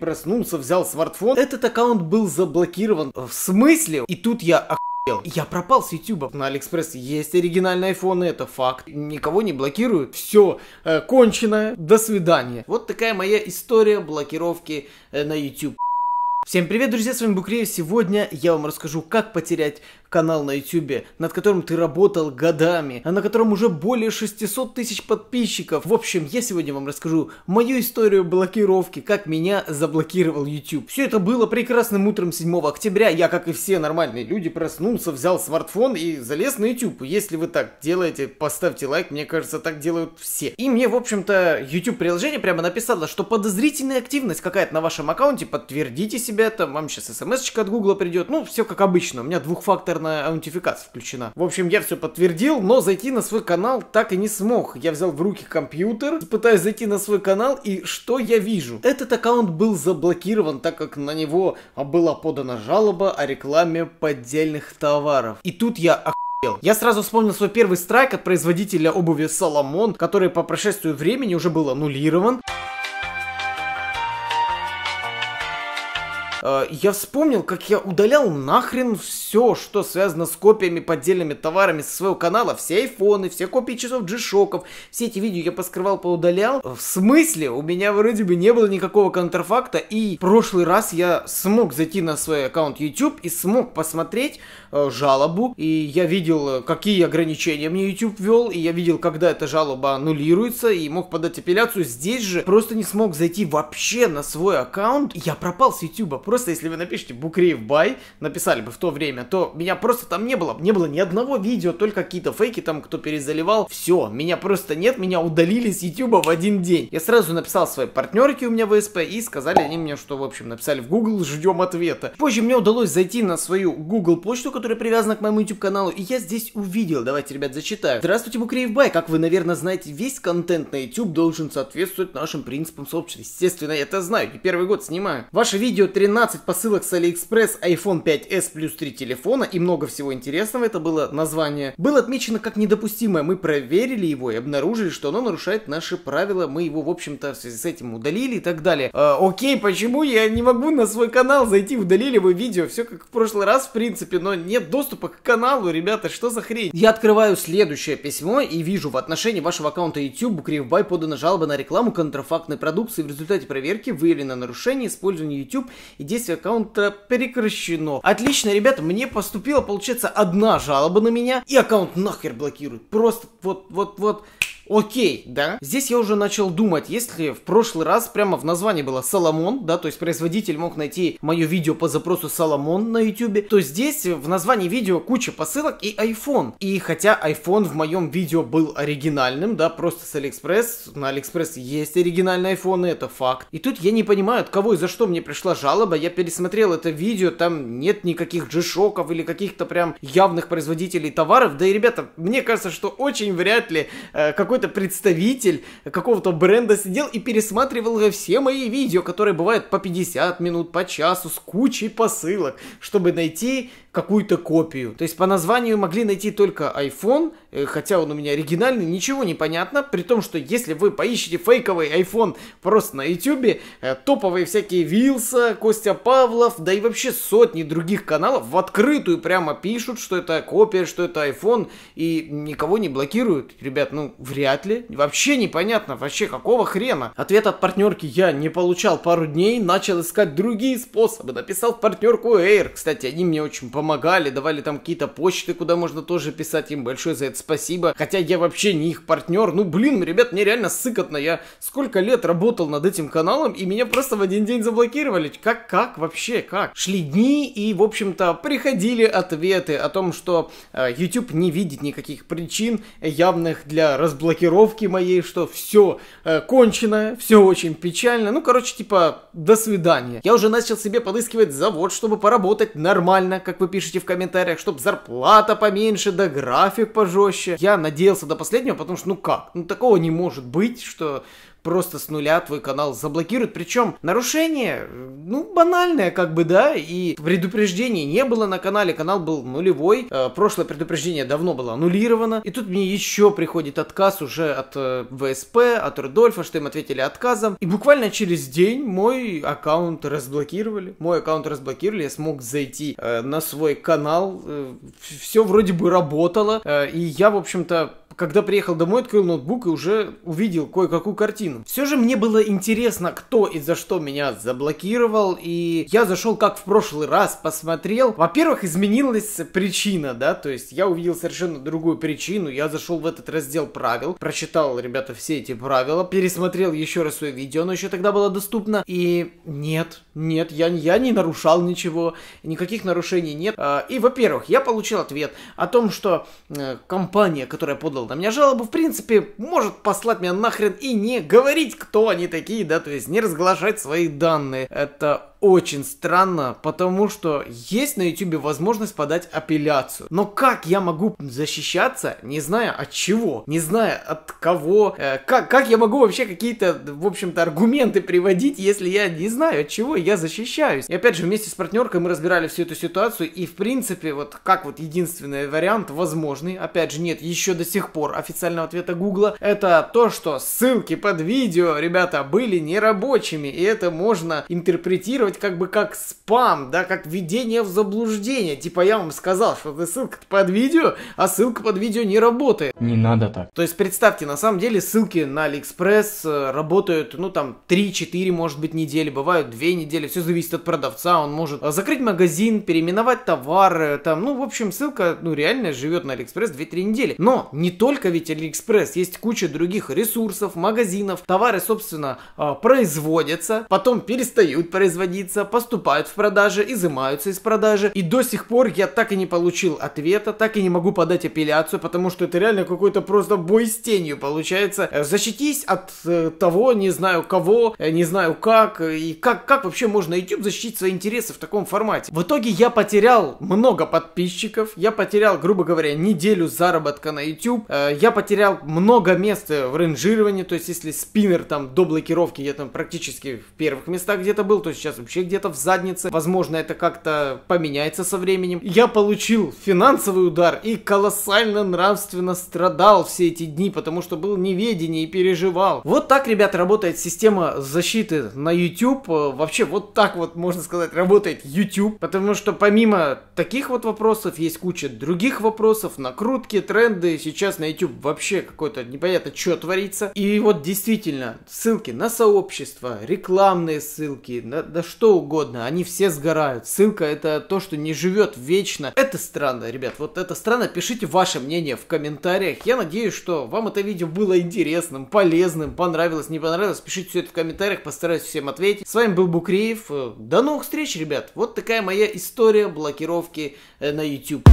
Проснулся, взял смартфон. Этот аккаунт был заблокирован. В смысле? И тут я охуел. Я пропал с YouTube. На Алиэкспресс есть оригинальные айфоны, это факт. Никого не блокируют. Все, э, кончено. До свидания. Вот такая моя история блокировки э, на YouTube. Всем привет, друзья, с вами Букреев. Сегодня я вам расскажу, как потерять канал на YouTube, над которым ты работал годами, а на котором уже более 600 тысяч подписчиков. В общем, я сегодня вам расскажу мою историю блокировки, как меня заблокировал YouTube. Все это было прекрасным утром 7 октября. Я, как и все нормальные люди, проснулся, взял смартфон и залез на YouTube. Если вы так делаете, поставьте лайк, мне кажется, так делают все. И мне, в общем-то, YouTube приложение прямо написало, что подозрительная активность какая-то на вашем аккаунте, подтвердите себя, там вам сейчас смс от Гугла придет. Ну, все как обычно. У меня двухфакторная аутентификация включена. В общем, я все подтвердил, но зайти на свой канал так и не смог. Я взял в руки компьютер, пытаюсь зайти на свой канал, и что я вижу? Этот аккаунт был заблокирован, так как на него была подана жалоба о рекламе поддельных товаров. И тут я Я сразу вспомнил свой первый страйк от производителя обуви Соломон, который по прошествию времени уже был аннулирован. Э, я вспомнил, как я удалял нахрен все, что связано с копиями, поддельными товарами со своего канала. Все айфоны, все копии часов g все эти видео я поскрывал, поудалял. Э, в смысле? У меня вроде бы не было никакого контрафакта, и в прошлый раз я смог зайти на свой аккаунт YouTube и смог посмотреть э, жалобу, и я видел, э, какие ограничения мне YouTube ввел, и я видел, когда эта жалоба аннулируется, и мог подать апелляцию. Здесь же просто не смог зайти вообще на свой аккаунт, я пропал с YouTube, а Просто если вы напишите Букреев Бай, написали бы в то время, то меня просто там не было. Не было ни одного видео, только какие-то фейки там, кто перезаливал. Все, меня просто нет, меня удалили с YouTube в один день. Я сразу написал своей партнерке у меня в СП и сказали они мне, что, в общем, написали в Google, ждем ответа. Позже мне удалось зайти на свою Google почту, которая привязана к моему YouTube каналу, и я здесь увидел, давайте, ребят, зачитаю. Здравствуйте, Букреев Бай, как вы, наверное, знаете, весь контент на YouTube должен соответствовать нашим принципам сообщества. Естественно, я это знаю, не первый год снимаю. Ваше видео 13 12 посылок с AliExpress, iPhone 5s плюс 3 телефона и много всего интересного, это было название, было отмечено как недопустимое. Мы проверили его и обнаружили, что оно нарушает наши правила. Мы его, в общем-то, в связи с этим удалили и так далее. Э, окей, почему я не могу на свой канал зайти, удалили вы видео, все как в прошлый раз, в принципе, но нет доступа к каналу, ребята, что за хрень? Я открываю следующее письмо и вижу в отношении вашего аккаунта YouTube Кривбай подана жалоба на рекламу контрафактной продукции. В результате проверки выявлено нарушение использования YouTube и действие аккаунта прекращено. Отлично, ребята, мне поступила, получается, одна жалоба на меня, и аккаунт нахер блокирует. Просто вот, вот, вот. Окей, да? Здесь я уже начал думать, если в прошлый раз прямо в названии было Соломон, да, то есть производитель мог найти мое видео по запросу Соломон на YouTube, то здесь в названии видео куча посылок и iPhone. И хотя iPhone в моем видео был оригинальным, да, просто с AliExpress, на AliExpress есть оригинальные iPhone, это факт. И тут я не понимаю, от кого и за что мне пришла жалоба, я пересмотрел это видео, там нет никаких g или каких-то прям явных производителей товаров, да и, ребята, мне кажется, что очень вряд ли э, какой какой-то представитель какого-то бренда сидел и пересматривал все мои видео, которые бывают по 50 минут, по часу, с кучей посылок, чтобы найти какую-то копию. То есть по названию могли найти только iPhone, э, хотя он у меня оригинальный, ничего не понятно, при том, что если вы поищете фейковый iPhone просто на YouTube, э, топовые всякие Вилса, Костя Павлов, да и вообще сотни других каналов в открытую прямо пишут, что это копия, что это iPhone, и никого не блокируют. Ребят, ну, вряд вряд ли. Вообще непонятно, вообще какого хрена. Ответ от партнерки я не получал пару дней, начал искать другие способы. Написал в партнерку Air. Кстати, они мне очень помогали, давали там какие-то почты, куда можно тоже писать. Им большое за это спасибо. Хотя я вообще не их партнер. Ну блин, ребят, мне реально сыкотно. Я сколько лет работал над этим каналом, и меня просто в один день заблокировали. Как, как вообще, как? Шли дни, и, в общем-то, приходили ответы о том, что э, YouTube не видит никаких причин э, явных для разблокирования блокировки моей, что все э, кончено, все очень печально. Ну, короче, типа, до свидания. Я уже начал себе подыскивать завод, чтобы поработать нормально, как вы пишете в комментариях, чтобы зарплата поменьше, да график пожестче. Я надеялся до последнего, потому что, ну как, ну такого не может быть, что просто с нуля твой канал заблокируют. Причем нарушение, ну, банальное как бы, да, и предупреждений не было на канале, канал был нулевой, э, прошлое предупреждение давно было аннулировано, и тут мне еще приходит отказ уже от э, ВСП, от Рудольфа, что им ответили отказом, и буквально через день мой аккаунт разблокировали, мой аккаунт разблокировали, я смог зайти э, на свой канал, э, все вроде бы работало, э, и я, в общем-то, когда приехал домой, открыл ноутбук и уже увидел кое-какую картину, Steam. Все же мне было интересно, кто и за что меня заблокировал, и я зашел как в прошлый раз, посмотрел. Во-первых, изменилась причина, да, то есть я увидел совершенно другую причину, я зашел в этот раздел правил, прочитал, ребята, все эти правила, пересмотрел еще раз свое видео, оно еще тогда было доступно, и нет, нет, я, я не нарушал ничего, никаких нарушений нет. А, и, во-первых, я получил ответ о том, что э, компания, которая подала на меня жалобу, в принципе, может послать меня нахрен и не говорить говорить, кто они такие, да, то есть не разглашать свои данные. Это очень странно, потому что есть на YouTube возможность подать апелляцию. Но как я могу защищаться, не зная от чего, не зная от кого, э, как, как я могу вообще какие-то, в общем-то, аргументы приводить, если я не знаю, от чего я защищаюсь. И опять же, вместе с партнеркой мы разбирали всю эту ситуацию, и в принципе, вот как вот единственный вариант возможный, опять же, нет, еще до сих пор официального ответа Гугла, это то, что ссылки под видео, ребята, были нерабочими, и это можно интерпретировать интерпретировать как бы как спам, да, как введение в заблуждение. Типа я вам сказал, что это ссылка под видео, а ссылка под видео не работает. Не надо так. То есть представьте, на самом деле ссылки на Алиэкспресс э, работают, ну там, 3-4, может быть, недели, бывают 2 недели, все зависит от продавца, он может э, закрыть магазин, переименовать товар, э, там, ну, в общем, ссылка, ну, реально живет на Алиэкспресс 2-3 недели. Но не только ведь Алиэкспресс, есть куча других ресурсов, магазинов, товары, собственно, производятся, потом перестают производить садится, поступают в продажи, изымаются из продажи. И до сих пор я так и не получил ответа, так и не могу подать апелляцию, потому что это реально какой-то просто бой с тенью получается. Э, защитись от э, того, не знаю кого, э, не знаю как, и как, как вообще можно YouTube защитить свои интересы в таком формате. В итоге я потерял много подписчиков, я потерял, грубо говоря, неделю заработка на YouTube, я потерял много места в ранжировании, то есть если спиннер там до блокировки я там практически в первых местах где-то был, то сейчас вообще вообще где-то в заднице. Возможно, это как-то поменяется со временем. Я получил финансовый удар и колоссально нравственно страдал все эти дни, потому что был неведение и переживал. Вот так, ребят, работает система защиты на YouTube. Э, вообще, вот так вот, можно сказать, работает YouTube. Потому что помимо таких вот вопросов, есть куча других вопросов, накрутки, тренды. Сейчас на YouTube вообще какой-то непонятно, что творится. И вот действительно, ссылки на сообщество, рекламные ссылки, на, на что что угодно, они все сгорают. Ссылка это то, что не живет вечно. Это странно, ребят, вот это странно. Пишите ваше мнение в комментариях. Я надеюсь, что вам это видео было интересным, полезным, понравилось, не понравилось. Пишите все это в комментариях, постараюсь всем ответить. С вами был Букреев. Э, до новых встреч, ребят. Вот такая моя история блокировки э, на YouTube.